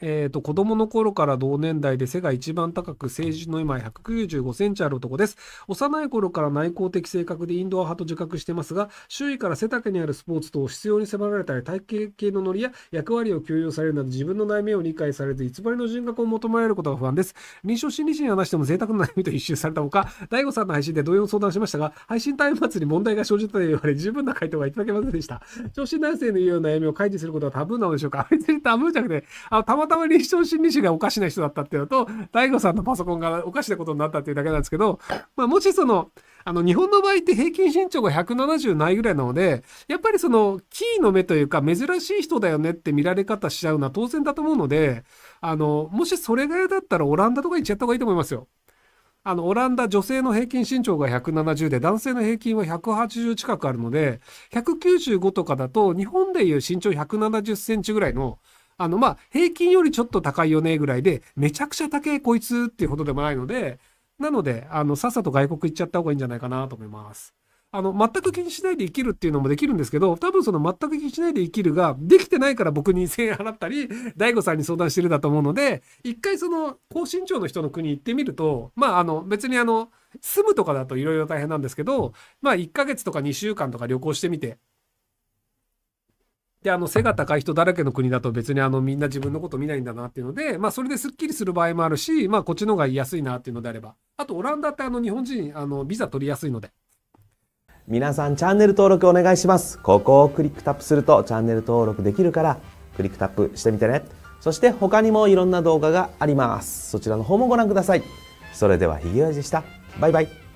えーと、子供の頃から同年代で背が一番高く成人の今195センチある男です幼い頃から内向的性格でインドア派と自覚してますが周囲から背丈にあるスポーツ等必要に迫られたり体型系のノリや役割を給与されるなど自分の悩みを理解されず偽りの人格を求められることが不安です臨床心理士に話しても贅沢な悩みと一周されたほか大 a さんの配信で同様相談しましたが配信端末に問題が生じたと言われ十分な回答がいただけませんでした長子男性の言うような悩みを開示することはタブーなのでしょうか別にタブーじゃなくてあたまたま立正心理士がおかしな人だったっていうのと、大悟さんのパソコンがおかしなことになったっていうだけなんですけど、まあ、もしその、あの、日本の場合って平均身長が170ないぐらいなので、やっぱりその、キーの目というか、珍しい人だよねって見られ方しちゃうのは当然だと思うので、あの、もしそれが嫌だったらオランダとか行っちゃった方がいいと思いますよ。あの、オランダ女性の平均身長が170で、男性の平均は180近くあるので、195とかだと、日本でいう身長170センチぐらいの、あの、まあ、平均よりちょっと高いよね、ぐらいで、めちゃくちゃ高えこいつっていうほどでもないので、なので、あの、さっさと外国行っちゃった方がいいんじゃないかなと思います。あの、全く気にしないで生きるっていうのもできるんですけど、多分その全く気にしないで生きるが、できてないから僕に1 0 0 0円払ったり、大悟さんに相談してるだと思うので、一回その、高身長の人の国行ってみると、まあ、あの、別にあの、住むとかだといろいろ大変なんですけど、まあ、1ヶ月とか2週間とか旅行してみて、であの背が高い人だらけの国だと別にあのみんな自分のこと見ないんだなっていうので、まあ、それですっきりする場合もあるし、まあ、こっちの方が安いなっていうのであればあとオランダってあの日本人あのビザ取りやすいので皆さんチャンネル登録お願いしますここをクリックタップするとチャンネル登録できるからクリックタップしてみてねそして他にもいろんな動画がありますそちらの方もご覧くださいそれではひげおじでしたバイバイ